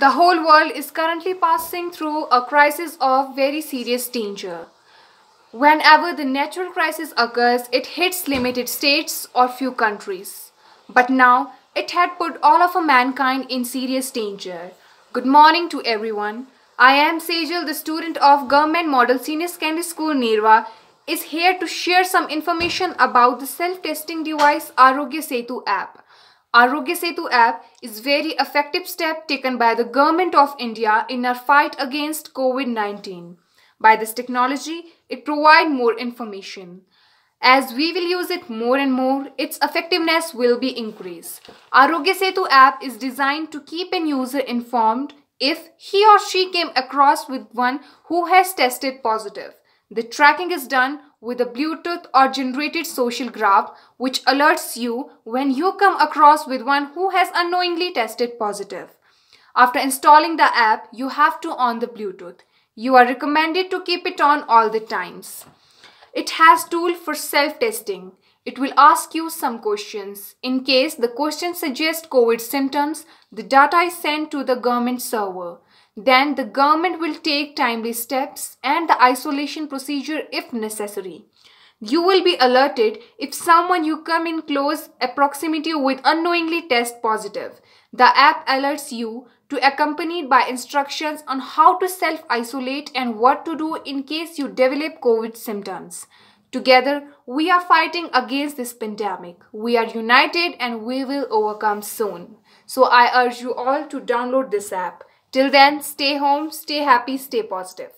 The whole world is currently passing through a crisis of very serious danger. Whenever the natural crisis occurs, it hits limited states or few countries. But now, it had put all of mankind in serious danger. Good morning to everyone. I am Sejal, the student of Government Model Senior Secondary School Nirva, is here to share some information about the self-testing device Arogya Setu app. Arogya Setu app is very effective step taken by the government of India in our fight against COVID-19. By this technology, it provides more information. As we will use it more and more, its effectiveness will be increased. Arogya Setu app is designed to keep an user informed if he or she came across with one who has tested positive. The tracking is done with a Bluetooth or generated social graph which alerts you when you come across with one who has unknowingly tested positive. After installing the app, you have to on the Bluetooth. You are recommended to keep it on all the times. It has tool for self-testing. It will ask you some questions. In case the questions suggest COVID symptoms, the data is sent to the government server. Then the government will take timely steps and the isolation procedure if necessary. You will be alerted if someone you come in close proximity with unknowingly tests positive. The app alerts you to accompanied by instructions on how to self-isolate and what to do in case you develop COVID symptoms. Together, we are fighting against this pandemic. We are united and we will overcome soon. So I urge you all to download this app. Till then, stay home, stay happy, stay positive.